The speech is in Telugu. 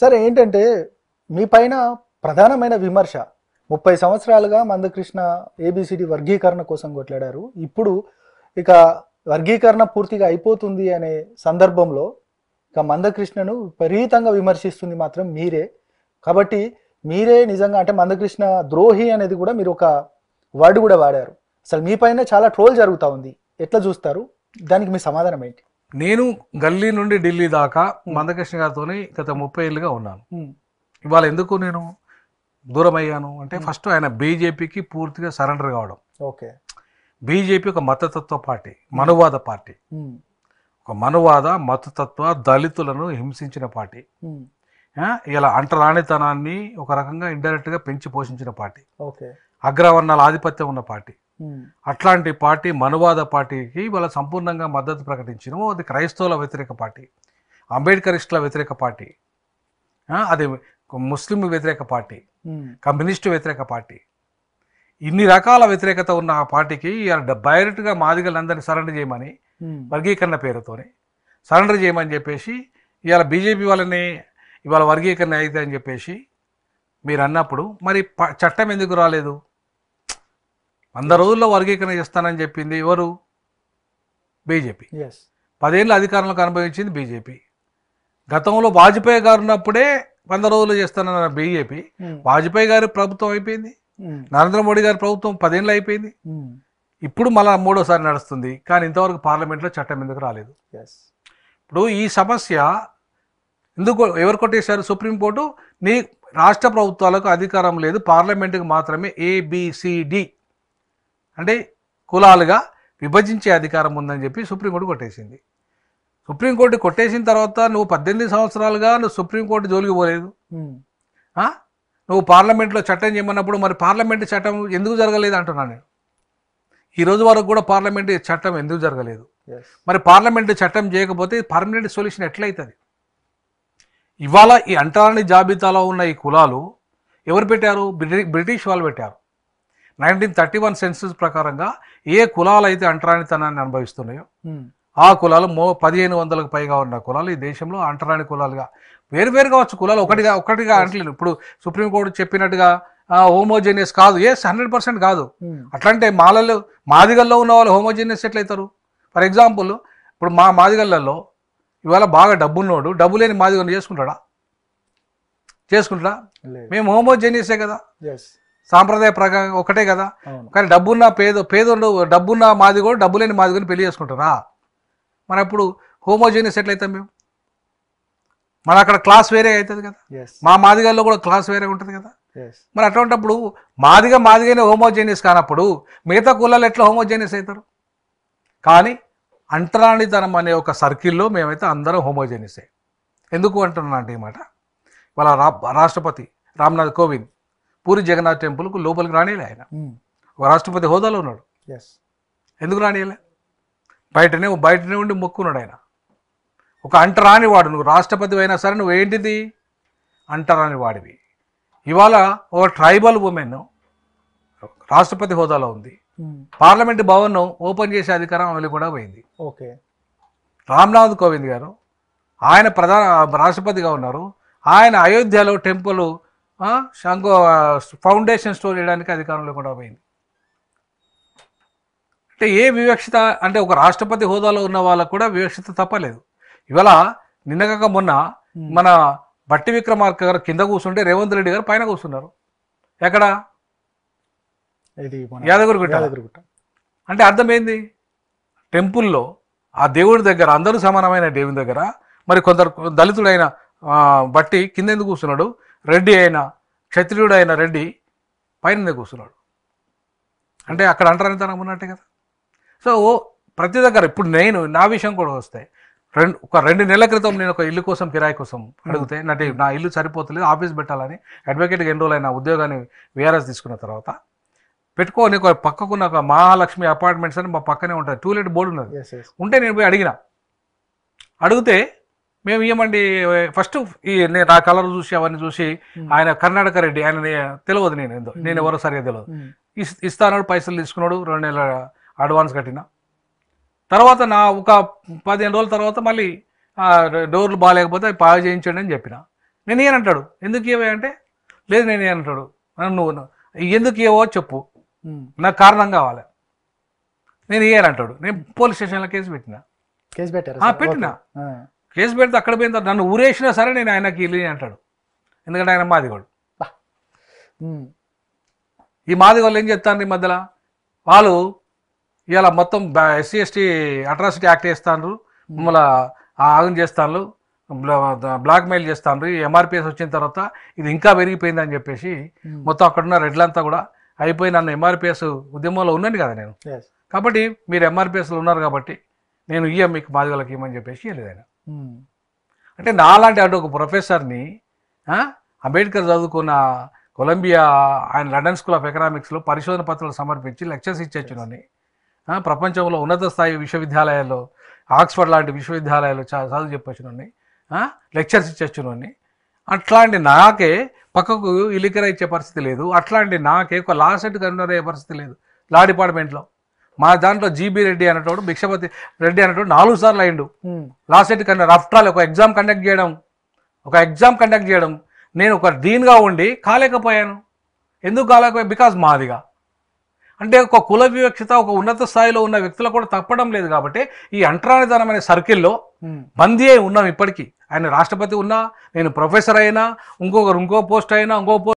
సరే ఏంటంటే మీ పైన ప్రధానమైన విమర్శ ముప్పై సంవత్సరాలుగా మందకృష్ణ ఏబిసిడి వర్గీకరణ కోసం కొట్లాడారు ఇప్పుడు ఇక వర్గీకరణ పూర్తిగా అయిపోతుంది అనే సందర్భంలో ఇక మందకృష్ణను విపరీతంగా విమర్శిస్తుంది మాత్రం మీరే కాబట్టి మీరే నిజంగా అంటే మందకృష్ణ ద్రోహి అనేది కూడా మీరు ఒక వర్డ్ కూడా వాడారు అసలు పైన చాలా ట్రోల్ జరుగుతూ ఉంది ఎట్లా చూస్తారు దానికి మీ సమాధానం ఏంటి నేను గల్లీ నుండి ఢిల్లీ దాకా మందకృష్ణ గారితో గత ముప్పై ఏళ్ళుగా ఉన్నాను ఇవాళ ఎందుకు నేను దూరం అయ్యాను అంటే ఫస్ట్ ఆయన బీజేపీకి పూర్తిగా సరెండర్ కావడం ఓకే బీజేపీ ఒక మతతత్వ పార్టీ మనువాద పార్టీ ఒక మనువాద మతతత్వ దళితులను హింసించిన పార్టీ ఇలా అంటరానితనాన్ని ఒక రకంగా ఇండైరెక్ట్గా పెంచి పోషించిన పార్టీ అగ్రవర్ణాల ఆధిపత్యం ఉన్న పార్టీ అట్లాంటి పార్టీ మనువాద పార్టీకి వాళ్ళ సంపూర్ణంగా మద్దతు ప్రకటించిన అది క్రైస్తవుల వ్యతిరేక పార్టీ అంబేద్కరిస్టుల వ్యతిరేక పార్టీ అది ముస్లిం వ్యతిరేక పార్టీ కమ్యూనిస్టు వ్యతిరేక పార్టీ ఇన్ని రకాల వ్యతిరేకత ఉన్న ఆ పార్టీకి డైరెక్ట్గా మాదిగలందరినీ సరెండర్ చేయమని వర్గీకరణ పేరుతోని సరెండర్ చేయమని చెప్పేసి ఇవాళ బీజేపీ వాళ్ళని ఇవాళ వర్గీకరణ అయితే అని చెప్పేసి మీరు అన్నప్పుడు మరి చట్టం ఎందుకు రాలేదు వంద రోజుల్లో వర్గీకరణ చేస్తానని చెప్పింది ఎవరు బీజేపీ పదేళ్ళు అధికారంలోకి అనుభవించింది బీజేపీ గతంలో వాజ్పేయి గారు ఉన్నప్పుడే వంద రోజులు చేస్తానన్న బీజేపీ hmm. వాజ్పేయి గారి ప్రభుత్వం అయిపోయింది hmm. నరేంద్ర మోడీ గారి ప్రభుత్వం పదేళ్ళు అయిపోయింది hmm. ఇప్పుడు మళ్ళా మూడోసారి నడుస్తుంది కానీ ఇంతవరకు పార్లమెంట్లో చట్టం ఎందుకు రాలేదు ఇప్పుడు ఈ సమస్య ఎందుకు ఎవరు కొట్టేశారు సుప్రీంకోర్టు నీ రాష్ట్ర ప్రభుత్వాలకు అధికారం లేదు పార్లమెంటుకు మాత్రమే ఏబిసిడి అంటే కులాలుగా విభజించే అధికారం ఉందని చెప్పి సుప్రీంకోర్టు కొట్టేసింది సుప్రీంకోర్టు కొట్టేసిన తర్వాత నువ్వు పద్దెనిమిది సంవత్సరాలుగా నువ్వు సుప్రీంకోర్టు జోలికి పోలేదు నువ్వు పార్లమెంట్లో చట్టం చేయమన్నప్పుడు మరి పార్లమెంటు చట్టం ఎందుకు జరగలేదు అంటున్నాను నేను ఈ రోజు వరకు కూడా పార్లమెంటు చట్టం ఎందుకు జరగలేదు మరి పార్లమెంటు చట్టం చేయకపోతే పర్మనెంట్ సొల్యూషన్ ఎట్లయితుంది ఇవాళ ఈ అంటరాని జాబితాలో ఉన్న ఈ కులాలు ఎవరు పెట్టారు బ్రిటిష్ వాళ్ళు పెట్టారు నైన్టీన్ థర్టీ వన్ సెన్సెస్ ప్రకారంగా ఏ కులాలు అయితే అంటరానితనాన్ని అనుభవిస్తున్నాయో ఆ కులాలు మో పదిహేను వందలకు పైగా ఉన్న కులాలు ఈ దేశంలో అంటరాని కులాలుగా వేరువేరుగా వచ్చు కులాలు ఒకటిగా ఒకటిగా అంటలేదు ఇప్పుడు సుప్రీంకోర్టు చెప్పినట్టుగా హోమోజేనియస్ కాదు ఎస్ హండ్రెడ్ పర్సెంట్ కాదు అట్లాంటి మాలలు మాదిగల్లో ఉన్న వాళ్ళు హోమోజేనియస్ ఎట్లయితారు ఫర్ ఎగ్జాంపుల్ ఇప్పుడు మా మాదిగల్లలో ఇవాళ బాగా డబ్బున్నోడు డబ్బు లేని మాదిగల్ని చేసుకుంటాడా చేసుకుంటాడా మేము హోమోజేనియసే కదా సాంప్రదాయ ప్రకారం ఒకటే కదా కానీ డబ్బున్న పేద పేదోళ్ళు డబ్బున్న మాది కూడా డబ్బు లేని మాది కూడా పెళ్లి చేసుకుంటారా మరి అప్పుడు హోమోజీనియస్ ఎట్లయితాం మేము మన అక్కడ క్లాస్ వేరే అవుతుంది కదా మా మాదిగల్లో కూడా క్లాస్ వేరే ఉంటుంది కదా మరి అటువంటిప్పుడు మాదిగా మాదిగానే హోమోజీనియస్ కానప్పుడు మిగతా కులాలు ఎట్లా హోమోజీనియస్ అవుతారు కానీ అంటరానితనం అనే ఒక సర్కిల్లో మేమైతే అందరం హోమోజేనియసే ఎందుకు అంటున్నాను అంటే ఈ మాట వాళ్ళ రాష్ట్రపతి రామ్నాథ్ కోవింద్ పూరి జగన్నాథ్ టెంపుల్కు లోపలికి రానియలే ఆయన రాష్ట్రపతి హోదాలో ఉన్నాడు ఎందుకు రానియలే బయటనే బయటనే ఉండి మొక్కున్నాడు ఆయన ఒక అంటరాని వాడు నువ్వు రాష్ట్రపతి అయినా సరే నువ్వు ఏంటిది అంటరాని వాడివి ఇవాళ ఒక ట్రైబల్ ఉమెన్ రాష్ట్రపతి హోదాలో ఉంది పార్లమెంట్ భవన్ ఓపెన్ చేసే అధికారం ఆమె కూడా పోయింది ఓకే రామ్నాథ్ కోవింద్ గారు ఆయన ప్రధాన రాష్ట్రపతిగా ఉన్నారు ఆయన అయోధ్యలో టెంపుల్ శంకు ఫౌండేషన్ స్టోర్ చేయడానికి అధికారంలో కూడా పోయింది అంటే ఏ వివక్షత అంటే ఒక రాష్ట్రపతి హోదాలో ఉన్న వాళ్ళకు కూడా వివక్షత తప్పలేదు ఇవాళ నిన్నగాక మొన్న మన బట్టి విక్రమార్క గారు కింద కూర్చుంటే రేవంత్ రెడ్డి గారు పైన కూర్చున్నారు ఎక్కడ యాదగిరిగుట్ట యాదగిరిగుట్ట అంటే అర్థం ఏంది టెంపుల్లో ఆ దేవుడి దగ్గర అందరూ సమానమైన దేవుని దగ్గర మరి కొందరు దళితుడైన బట్టి కింద ఎందుకు కూర్చున్నాడు రెడ్డి అయినా క్షత్రియుడు అయిన రెడ్డి పైన కూర్చున్నాడు అంటే అక్కడ అంటారంతా ఉన్నట్టే కదా సో ప్రతి దగ్గర ఇప్పుడు నేను నా విషయం కూడా వస్తాయి రెండు ఒక రెండు నెలల క్రితం నేను ఒక ఇల్లు కోసం కిరాయి కోసం అడిగితే అంటే నా ఇల్లు సరిపోతలేదు ఆఫీస్ పెట్టాలని అడ్వకేట్గా ఎన్రోల్ అయిన ఉద్యోగాన్ని వీఆర్ఎస్ తీసుకున్న తర్వాత పెట్టుకోని ఒక పక్కకున్న ఒక మహాలక్ష్మి అపార్ట్మెంట్స్ అని మా పక్కనే ఉంటుంది టూలెట్ బోర్డు ఉన్నది ఉంటే నేను పోయి అడిగిన అడిగితే మేము ఇవ్వమండి ఫస్ట్ ఈ నేను నా కలర్ చూసి అవన్నీ చూసి ఆయన కర్ణాటక రెడ్డి ఆయన తెలియదు నేను ఏందో నేను ఎవరో సరే తెలియదు ఇస్తాను పైసలు తీసుకున్నాడు రెండు నెలల అడ్వాన్స్ కట్టిన తర్వాత నా ఒక పదిహేను రోజుల తర్వాత మళ్ళీ డోర్లు బాగాలేకపోతే పాగా చేయించండి అని చెప్పిన నేను ఏనంటాడు ఎందుకు ఇవ్వ అంటే లేదు నేను ఏనంటాడు నువ్వు ఎందుకు ఇవ్వో చెప్పు నాకు కారణం కావాలి నేను ఇయ్యానంటాడు నేను పోలీస్ స్టేషన్లో కేసు పెట్టిన కేసు పెట్టారు పెట్టిన కేసు పెడితే అక్కడ పోయిన నన్ను ఊరేసినా సరే నేను ఆయనకి వెళ్ళి అంటాడు ఎందుకంటే ఆయన మాదిగోడు ఈ మాదిగోళ్ళు ఏం చెప్తాను ఈ మధ్యలో వాళ్ళు ఇలా మొత్తం ఎస్సీ ఎస్టీ అట్రాసిటీ యాక్ట్ వేస్తాను మిమ్మల్ని ఆగం చేస్తాను బ్లాక్ చేస్తాను ఎంఆర్పిఎస్ వచ్చిన తర్వాత ఇది ఇంకా పెరిగిపోయిందని చెప్పేసి మొత్తం అక్కడున్న రెడ్లంతా కూడా అయిపోయి నన్ను ఎంఆర్పిఎస్ ఉద్యమంలో ఉన్నాను కదా నేను కాబట్టి మీరు ఎంఆర్పిఎస్లో ఉన్నారు కాబట్టి నేను ఇయ్య మీకు మాదిగోళ్ళకి ఇవ్వమని చెప్పేసి వెళ్ళేదాను అంటే నాలాంటి అటు ఒక ప్రొఫెసర్ని అంబేద్కర్ చదువుకున్న కొలంబియా ఆయన లండన్ స్కూల్ ఆఫ్ ఎకనామిక్స్లో పరిశోధన పత్రాలు సమర్పించి లెక్చర్స్ ఇచ్చేచ్చునని ప్రపంచంలో ఉన్నత స్థాయి విశ్వవిద్యాలయాల్లో ఆక్స్ఫర్డ్ లాంటి విశ్వవిద్యాలయాల్లో చదువు చెప్పొచ్చునని లెక్చర్స్ ఇచ్చేచ్చునని అట్లాంటి నాకే పక్కకు ఇలికర ఇచ్చే పరిస్థితి లేదు అట్లాంటి నాకే ఒక లాసెట్ కనుగొనే పరిస్థితి లేదు లా డిపార్ట్మెంట్లో మా దాంట్లో జీబీ రెడ్డి అనేటోడు భిక్షపతి రెడ్డి అనేటోడు నాలుగు సార్లు అయిండు లాస్ట్ ఎయిట్ కన్నా రఫ్ ట్రాల్ ఒక ఎగ్జామ్ కండక్ట్ చేయడం ఒక ఎగ్జామ్ కండక్ట్ చేయడం నేను ఒక డీన్గా ఉండి కాలేకపోయాను ఎందుకు కాలేకపోయా బికాజ్ మాదిగా అంటే ఒక కుల వివక్షత ఒక ఉన్నత స్థాయిలో ఉన్న వ్యక్తులు కూడా తప్పడం లేదు కాబట్టి ఈ అంటరానిదనం అనే సర్కిల్లో బందీ అయి ఉన్నాం ఇప్పటికీ ఆయన రాష్ట్రపతి ఉన్నా నేను ప్రొఫెసర్ అయినా ఇంకొకరు ఇంకో పోస్ట్ అయినా ఇంకో పోస్ట్